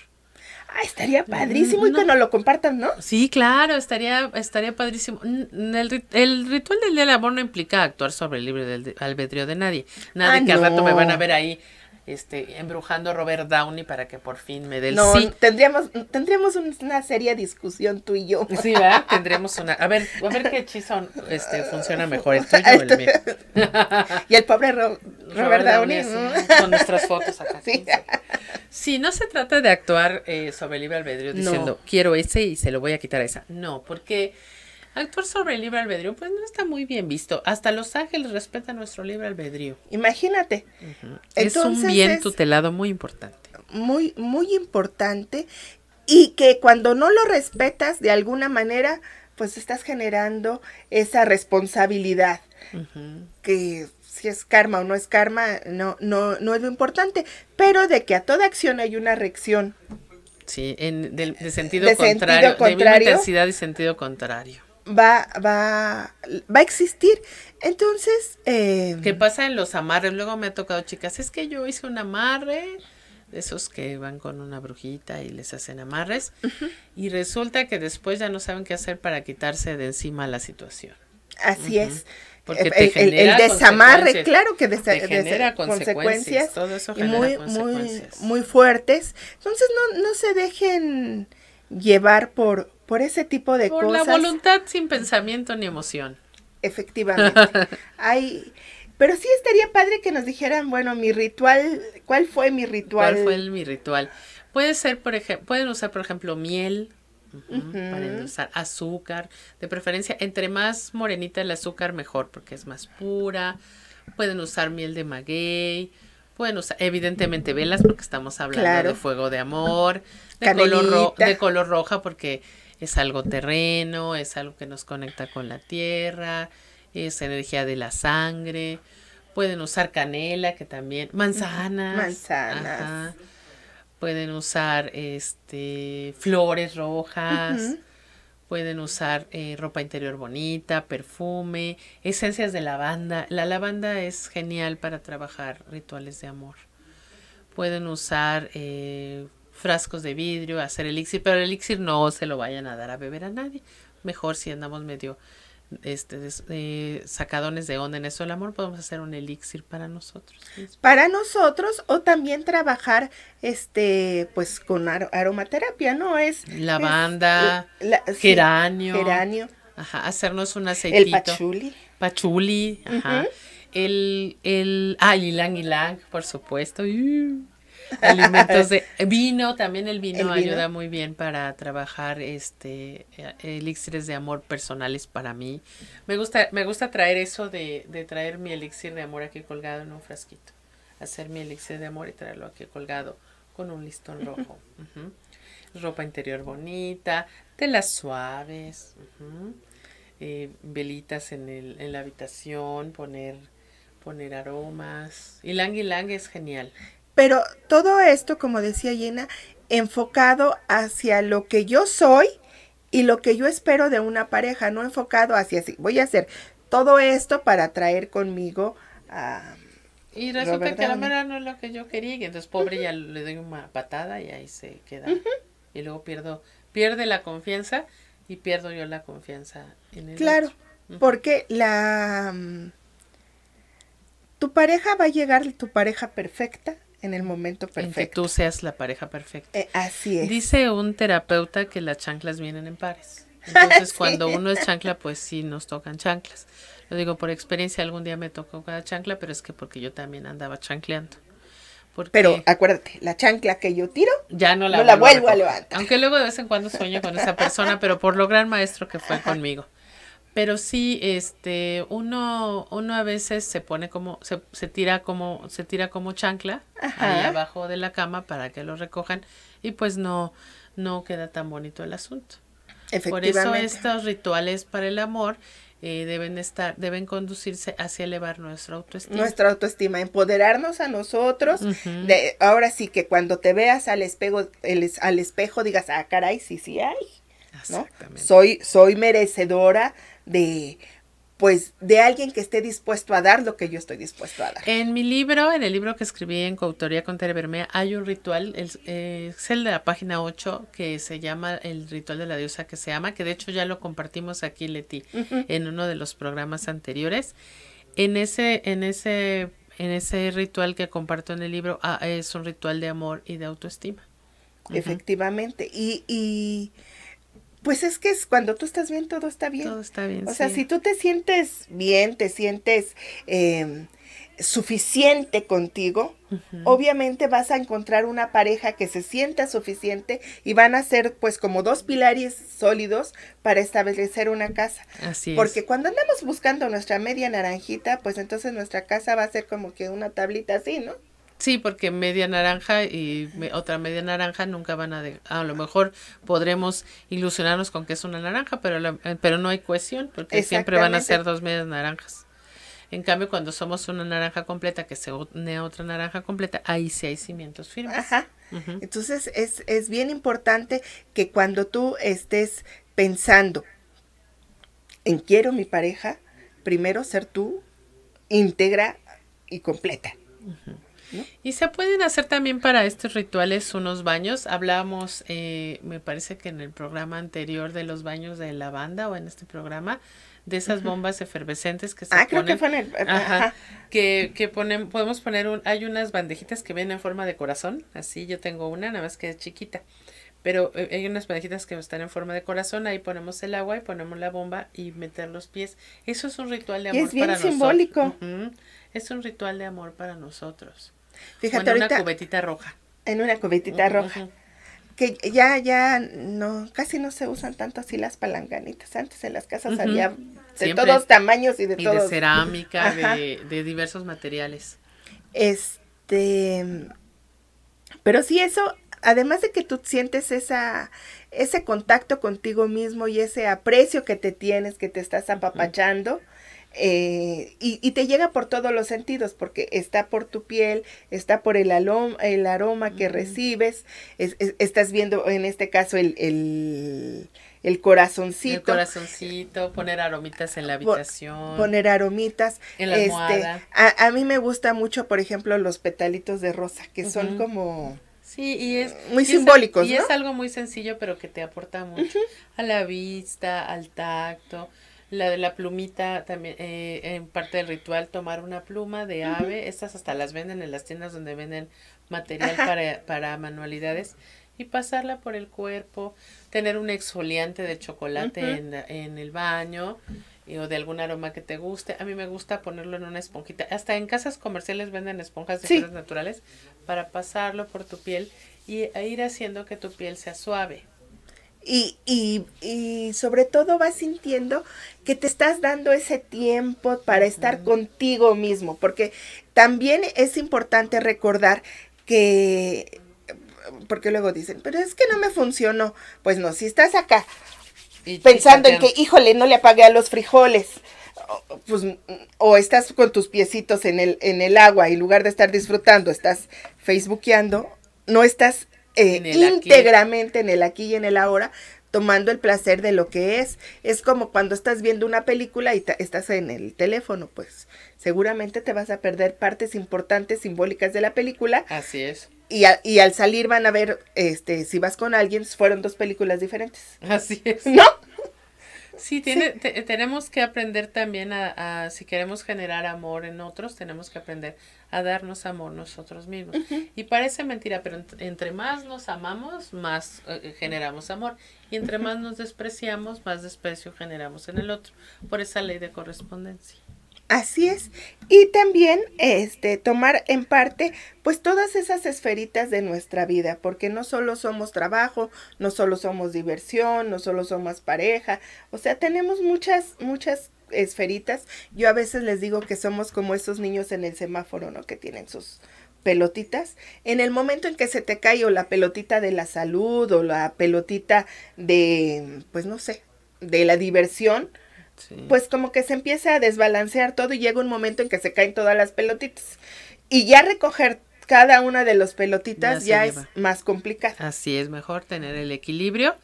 Ah, estaría padrísimo y que nos lo compartan, ¿no? Sí, claro, estaría, estaría padrísimo. El, ritual del día la amor no implica actuar sobre el libre del albedrío de nadie. Nadie ah, que al rato me van a ver ahí este, embrujando a Robert Downey para que por fin me dé el no, sí. Tendríamos, tendríamos una seria discusión tú y yo. Sí, ¿verdad? tendríamos una. A ver, a ver qué hechizo este, funciona mejor, el tuyo o el mío. y el pobre Robert, Downey. con nuestras fotos acá. Sí. no se trata de actuar eh, sobre libre albedrío diciendo quiero ese y se lo voy a quitar a esa. No, porque Actuar sobre el libre albedrío, pues no está muy bien visto. Hasta Los Ángeles respeta nuestro libre albedrío. Imagínate. es un bien tutelado muy importante. Muy, muy importante. Y que cuando no lo respetas de alguna manera, pues estás generando esa responsabilidad. Que si es karma o no es karma, no, no, no es lo importante. Pero de que a toda acción hay una reacción. Sí, en, de, sentido contrario. De intensidad y sentido contrario va, va, va a existir. Entonces... Em, ¿Qué pasa en los amarres? Luego me ha tocado, chicas, es que yo hice un amarre de esos que van con una brujita y les hacen amarres y resulta que después ya no saben qué hacer para quitarse de encima la situación. Así es. Porque eh, el, desamarre, claro que desa te genera consecuencias, todo eso genera muy, Muy, muy fuertes. Entonces no, no se dejen llevar por, por ese tipo de cosas. Por la voluntad sin pensamiento ni emoción. Efectivamente. Hay, pero sí estaría padre que nos dijeran, bueno, mi ritual, ¿cuál fue mi ritual? ¿Cuál fue mi ritual? Puede ser, por ejemplo, pueden usar, por ejemplo, miel. Para endulzar azúcar, de preferencia, entre más morenita el azúcar, mejor, porque es más pura. Pueden usar miel de maguey, pueden usar, evidentemente, velas, porque estamos hablando de fuego de amor, de color, ro de color roja, porque es algo terreno, es algo que nos conecta con la tierra, es energía de la sangre. Pueden usar canela, que también, manzanas. Manzanas. Pueden usar este flores rojas. Pueden usar eh, ropa interior bonita, perfume, esencias de lavanda. La lavanda es genial para trabajar rituales de amor. Pueden usar eh, frascos de vidrio, hacer elixir, pero el elixir no se lo vayan a dar a beber a nadie. Mejor si andamos medio este, eh, sacadones de onda en eso del amor, podemos hacer un elixir para nosotros. Para nosotros o también trabajar este pues con aromaterapia, ¿no? Es lavanda, geranio. geranio. Ajá, hacernos un aceitito. El pachuli. Pachuli, ajá. El, el, ah, ylang ylang, por supuesto alimentos de vino, también el vino, ayuda muy bien para trabajar este eh, elixires de amor personales para mí. Me gusta, me gusta traer eso de, de traer mi elixir de amor aquí colgado en un frasquito. Hacer mi elixir de amor y traerlo aquí colgado con un listón rojo. Ropa interior bonita, telas suaves, eh, velitas en, el, en la habitación, poner poner aromas. y Lang es genial. Pero todo esto, como decía Yena, enfocado hacia lo que yo soy y lo que yo espero de una pareja, no enfocado hacia así. Voy a hacer todo esto para traer conmigo a... Y resulta que la manera no es lo que yo quería y entonces pobre ya le doy una patada y ahí se queda. Y luego pierdo, pierde la confianza y pierdo yo la confianza en él Claro, porque la... Mm, tu pareja va a llegar, tu pareja perfecta, en el momento perfecto. que tú seas la pareja perfecta. Eh, así es. Dice un terapeuta que las chanclas vienen en pares. Entonces, cuando uno es chancla, pues sí nos tocan chanclas. Lo digo por experiencia, algún día me tocó cada chancla, pero es que porque yo también andaba chancleando. pero acuérdate, la chancla que yo tiro, ya no la, vuelvo, a levantar. Aunque luego de vez en cuando sueño con esa persona, pero por lo gran maestro que fue conmigo pero sí, este, uno, uno a veces se pone como, se, se tira como, se tira como chancla ahí abajo de la cama para que lo recojan y pues no, no queda tan bonito el asunto. Por eso estos rituales para el amor eh, deben estar, deben conducirse hacia elevar nuestra autoestima. Nuestra autoestima, empoderarnos a nosotros. de, ahora sí que cuando te veas al espejo, al espejo digas, ah, caray, sí, sí hay. ¿no? Soy, soy merecedora de pues de alguien que esté dispuesto a dar lo que yo estoy dispuesto a dar. En mi libro, en el libro que escribí en coautoría con Tere Bermea, hay un ritual, es el de la página 8, que se llama el ritual de la diosa que se ama, que de hecho ya lo compartimos aquí, Leti, en uno de los programas anteriores. En ese, en ese, en ese ritual que comparto en el libro, ah, es un ritual de amor y de autoestima. Efectivamente. y pues es que es cuando tú estás bien, todo está bien. Todo está bien. O sea, si tú te sientes bien, te sientes em, suficiente contigo, obviamente vas a encontrar una pareja que se sienta suficiente y van a ser pues como dos pilares sólidos para establecer una casa. Así es. Porque cuando andamos buscando nuestra media naranjita, pues entonces nuestra casa va a ser como que una tablita así, ¿no? Sí, porque media naranja y otra media naranja nunca van a... a lo mejor podremos ilusionarnos con que es una naranja, pero, eh, pero no hay cohesión, porque siempre van a ser dos medias naranjas. En cambio, cuando somos una naranja completa que se une a otra naranja completa, ahí sí hay cimientos firmes. Ajá. Entonces, es, es bien importante que cuando tú estés pensando en quiero mi pareja, primero ser tú íntegra y completa. Y se pueden hacer también para estos rituales unos baños. Hablábamos, eh, me parece que en el programa anterior de los baños de lavanda o en este programa, de esas bombas efervescentes que se ah, ponen. creo que fue en el, eh, ajá, Que, ponen, podemos poner un, hay unas bandejitas que vienen en forma de corazón, así yo tengo una, nada más que es chiquita. Pero eh, hay unas bandejitas que están en forma de corazón, ahí ponemos el agua y ponemos la bomba y meter los pies. Eso es un ritual de amor para simbólico. Nosotros. Es un ritual de amor para nosotros. Fíjate En una cubetita roja. En una cubetita roja. Que ya, ya, no, casi no se usan tanto así las palanganitas. Antes en las casas había de todos tamaños y de y de cerámica, de, diversos materiales. Este. Pero sí, eso, además de que tú sientes ese contacto contigo mismo y ese aprecio que te tienes, que te estás apapachando. Eh, y, y, te llega por todos los sentidos, porque está por tu piel, está por el, el aroma que recibes, estás viendo en este caso el, el, corazoncito. El corazoncito, poner aromitas en la habitación. Poner aromitas. En la este, almohada. a, a, mí me gusta mucho, por ejemplo, los petalitos de rosa, que son como... Sí, y es muy simbólicos. Y es algo muy sencillo, pero que te aporta mucho a la vista, al tacto. La de la plumita, también eh, en parte del ritual, tomar una pluma de ave. Estas hasta las venden en las tiendas donde venden material para, para manualidades. Y pasarla por el cuerpo. Tener un exfoliante de chocolate en, en el baño o de algún aroma que te guste. A mí me gusta ponerlo en una esponjita. Hasta en casas comerciales venden esponjas de naturales para pasarlo por tu piel y e ir haciendo que tu piel sea suave. Y, y, y, sobre todo vas sintiendo que te estás dando ese tiempo para estar contigo mismo, porque también es importante recordar que, porque luego dicen, pero es que no me funcionó, pues no, si estás acá pensando en que, híjole, no le apague a los frijoles, pues, o, estás con tus piecitos en el, en el agua y en lugar de estar disfrutando, estás facebookeando, no estás eh, en íntegramente en el aquí y en el ahora, tomando el placer de lo que es. Es como cuando estás viendo una película y estás en el teléfono, pues seguramente te vas a perder partes importantes, simbólicas de la película. Así es. Y, al salir van a ver, este, si vas con alguien, fueron dos películas diferentes. Así es. ¿No? Sí, tenemos que aprender también a, si queremos generar amor en otros, tenemos que aprender a darnos amor nosotros mismos. Y parece mentira, pero entre más nos amamos, más eh, eh, generamos amor. Y entre más nos despreciamos, más desprecio generamos en el otro, por esa ley de correspondencia. Así es. Y también este tomar en parte pues todas esas esferitas de nuestra vida, porque no solo somos trabajo, no solo somos diversión, no solo somos pareja, o sea, tenemos muchas muchas esferitas. Yo a veces les digo que somos como esos niños en el semáforo, ¿no? Que tienen sus pelotitas. En el momento en que se te cae o la pelotita de la salud o la pelotita de, pues no sé, de la diversión, pues como que se empieza a desbalancear todo y llega un momento en que se caen todas las pelotitas. Y ya recoger cada una de las pelotitas ya, es más complicado. Así es, mejor tener el equilibrio.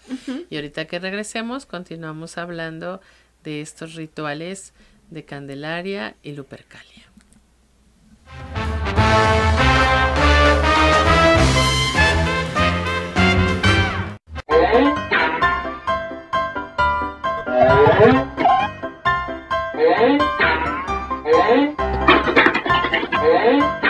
Y ahorita que regresemos, continuamos hablando de estos rituales de Candelaria y Lupercalia. ¿Eh? ¿Eh? ¿Eh?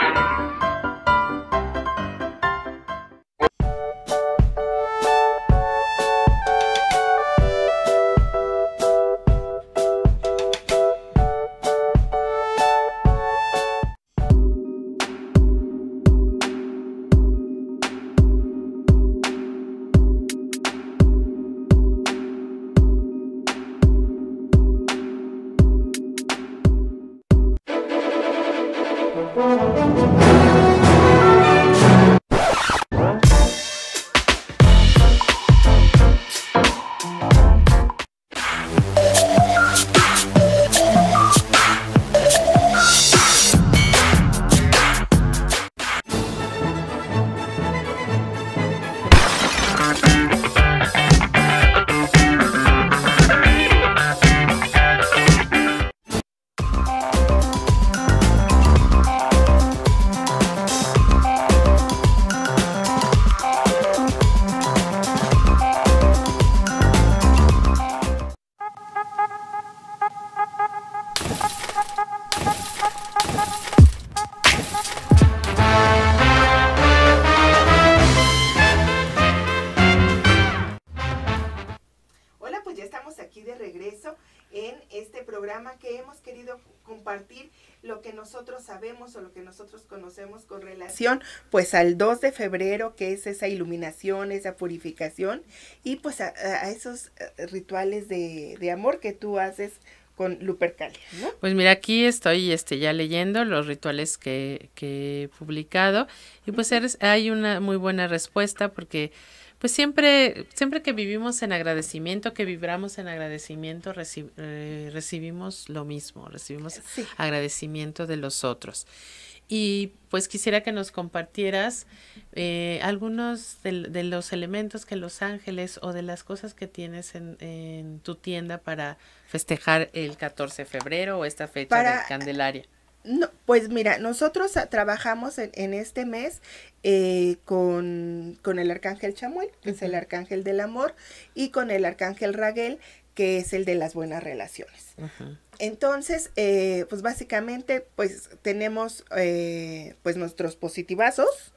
con relación pues al 2 de febrero, que es esa iluminación, esa purificación, y pues a, esos eh, rituales de, amor que tú haces con Lupercalia, ¿no? Pues mira, aquí estoy este, ya leyendo los rituales que, he publicado y pues eres, hay una muy buena respuesta porque pues siempre, siempre que vivimos en agradecimiento, que vibramos en agradecimiento, eh, recibimos lo mismo, recibimos agradecimiento de los otros. Y pues quisiera que nos compartieras eh, algunos de, los elementos que Los Ángeles o de las cosas que tienes en, tu tienda para festejar el 14 de febrero o esta fecha de Candelaria. No, pues mira, nosotros trabajamos en, este mes eh, con, el arcángel Chamuel, que es el arcángel del amor, y con el arcángel Raguel, que es el de las buenas relaciones. Entonces, eh, pues básicamente, pues tenemos eh, pues nuestros positivazos,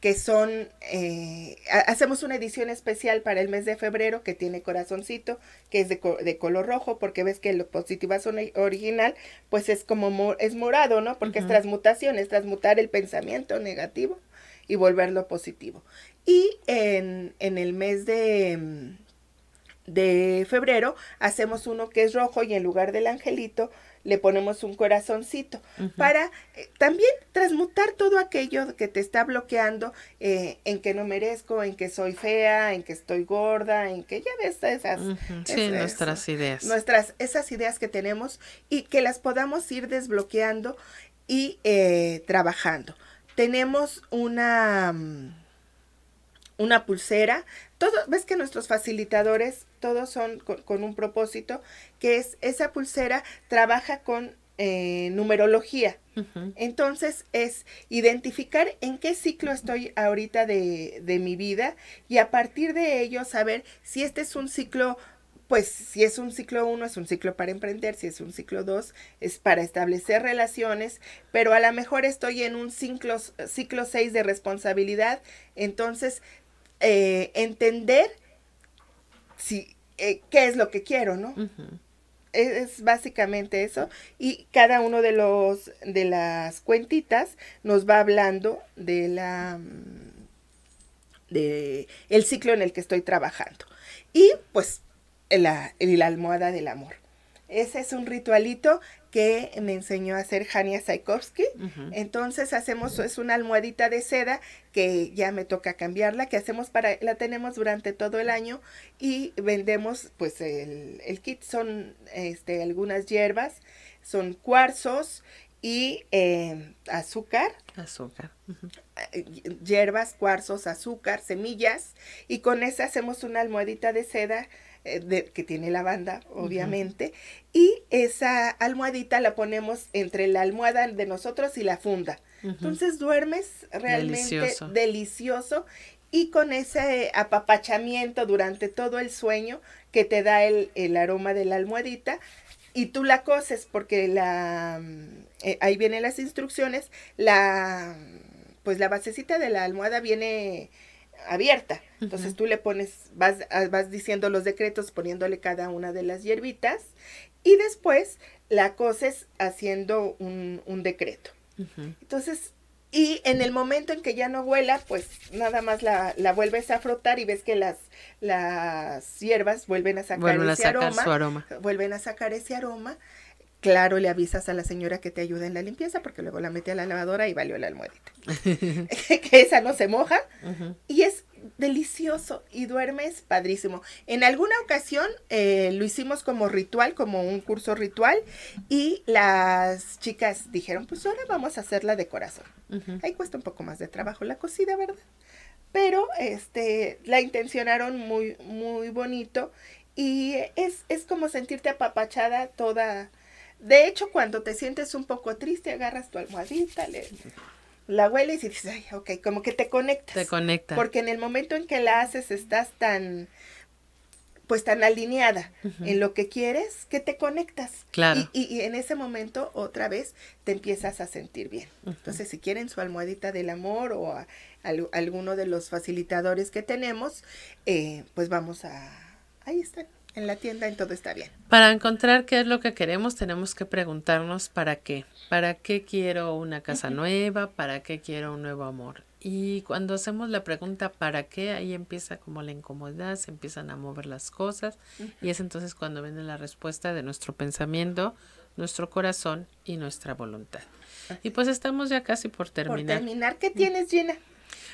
que son, eh, hacemos una edición especial para el mes de febrero que tiene corazoncito, que es de, color rojo, porque ves que el positivazo original, pues es como, es morado, ¿no? Porque es transmutación, es transmutar el pensamiento negativo y volverlo positivo. Y en el mes de mm, de febrero hacemos uno que es rojo y en lugar del angelito le ponemos un corazoncito para eh, también transmutar todo aquello que te está bloqueando eh, en que no merezco, en que soy fea, en que estoy gorda, en que ya ves esas, nuestras ideas. Nuestras, esas ideas que tenemos y que las podamos ir desbloqueando y eh, trabajando. Tenemos una mm, una pulsera. Todo, ves que nuestros facilitadores todos son con, un propósito, que es esa pulsera trabaja con eh, numerología. Entonces es identificar en qué ciclo estoy ahorita de, mi vida y a partir de ello saber si este es un ciclo, pues si es un ciclo uno es un ciclo para emprender, si es un ciclo dos es para establecer relaciones, pero a lo mejor estoy en un ciclo 6 seis de responsabilidad, entonces eh, entender Sí, eh, qué es lo que quiero, ¿no? es, básicamente eso. Y cada uno de los de las cuentitas nos va hablando de la mm, de el ciclo en el que estoy trabajando. Y pues la, la almohada del amor. Ese es un ritualito que me enseñó a hacer jania Saikovsky. Entonces hacemos, es una almohadita de seda que ya me toca cambiarla, que hacemos para, la tenemos durante todo el año y vendemos pues el, kit, son este, algunas hierbas, son cuarzos y eh, azúcar. Azúcar. Hierbas, cuarzos, azúcar, semillas y con esa hacemos una almohadita de seda eh, de, que tiene la banda, obviamente, y esa almohadita la ponemos entre la almohada de nosotros y la funda. Entonces duermes realmente delicioso. y con ese apapachamiento durante todo el sueño que te da el, aroma de la almohadita y tú la coces porque la eh, ahí vienen las instrucciones la pues la basecita de la almohada viene abierta. Entonces tú le pones, vas, ah, vas diciendo los decretos, poniéndole cada una de las hierbitas y después la coces haciendo un, un decreto. Entonces, y en el momento en que ya no huela, pues nada más la, la vuelves a frotar y ves que las, las hierbas vuelven a sacar, su aroma. Vuelven a sacar ese aroma Claro, le avisas a la señora que te ayude en la limpieza porque luego la mete a la lavadora y valió la almohadita. que esa no se moja. Y es delicioso y duermes padrísimo. En alguna ocasión eh, lo hicimos como ritual, como un curso ritual, y las chicas dijeron, pues ahora vamos a hacerla de corazón. Ahí cuesta un poco más de trabajo la cocida, ¿verdad? Pero este, la intencionaron muy, muy bonito y es, es como sentirte apapachada toda de hecho, cuando te sientes un poco triste, agarras tu almohadita, le, la hueles y dices, ay, ok, como que te conectas. Te conectas. Porque en el momento en que la haces estás tan, pues tan alineada en lo que quieres que te conectas. Claro. Y, en ese momento otra vez te empiezas a sentir bien. Entonces, si quieren su almohadita del amor o alguno de los facilitadores que tenemos, eh, pues vamos a... Ahí están en la tienda y todo está bien. Para encontrar qué es lo que queremos, tenemos que preguntarnos para qué. ¿Para qué quiero una casa nueva? ¿Para qué quiero un nuevo amor? Y cuando hacemos la pregunta para qué, ahí empieza como la incomodidad, se empiezan a mover las cosas y es entonces cuando viene la respuesta de nuestro pensamiento, nuestro corazón y nuestra voluntad. Y pues estamos ya casi por terminar. Por terminar, ¿qué mm. tienes, Gina?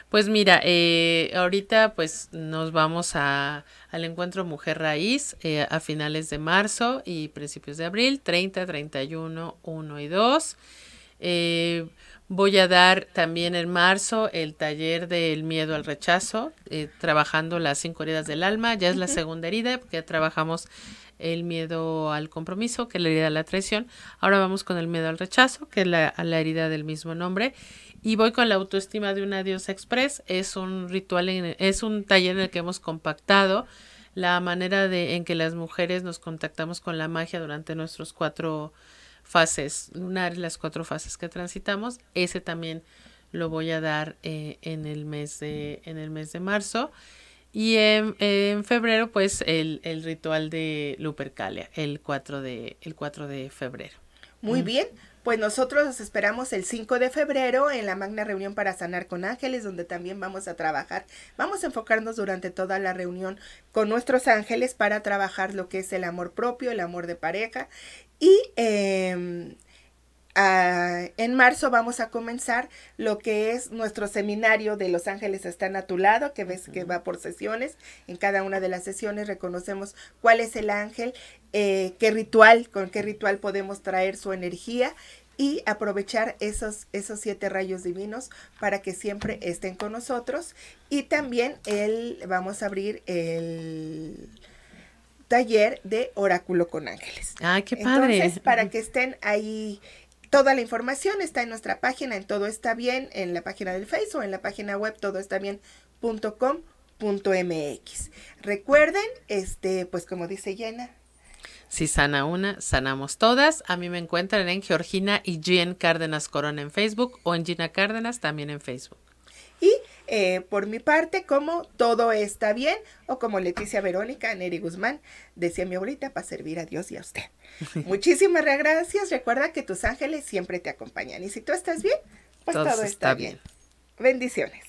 Pues mira, eh, ahorita pues nos vamos al encuentro Mujer Raíz eh, a finales de marzo y principios de abril, 30, 31, 1 y 2. Eh, voy a dar también en marzo el taller del miedo al rechazo, trabajando las cinco heridas del alma. Ya es la segunda herida, porque ya trabajamos el miedo al compromiso, que es la herida de la traición. Ahora vamos con el miedo al rechazo, que es la, la herida del mismo nombre. Y voy con la autoestima de una diosa express. Es un ritual, es un taller en el que hemos compactado la manera de, en que las mujeres nos contactamos con la magia durante nuestros cuatro fases lunares, las cuatro fases que transitamos. Ese también lo voy a dar eh, en, el mes de, en el mes de marzo. Y en, febrero, pues, el, ritual de Lupercalia, el 4 de, el 4 de febrero. Muy bien. Pues nosotros los esperamos el 5 de febrero en la Magna Reunión para Sanar con Ángeles, donde también vamos a trabajar. Vamos a enfocarnos durante toda la reunión con nuestros ángeles para trabajar lo que es el amor propio, el amor de pareja y eh, Ah, en marzo vamos a comenzar lo que es nuestro seminario de Los Ángeles están a tu lado, que ves que va por sesiones. En cada una de las sesiones reconocemos cuál es el ángel, eh, qué ritual, con qué ritual podemos traer su energía y aprovechar esos, esos siete rayos divinos para que siempre estén con nosotros. Y también el, vamos a abrir el taller de oráculo con ángeles. ¡Ay, ah, qué padre! Entonces, para que estén ahí Toda la información está en nuestra página, en Todo Está Bien, en la página del Facebook, o en la página web todoestabien.com.mx. Recuerden, este, pues como dice Yena. Si sana una, sanamos todas. A mí me encuentran en Georgina y Jean Cárdenas Corona en Facebook o en Gina Cárdenas también en Facebook. Y eh, por mi parte como Todo está bien o como Leticia Verónica Neri Guzmán decía mi abuelita para servir a Dios y a usted. Muchísimas gracias. Recuerda que tus ángeles siempre te acompañan y si tú estás bien, pues todo, está, bien. bien. Bendiciones.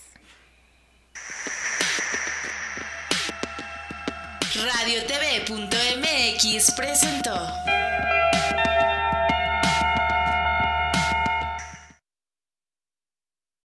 RadioTV.mx presentó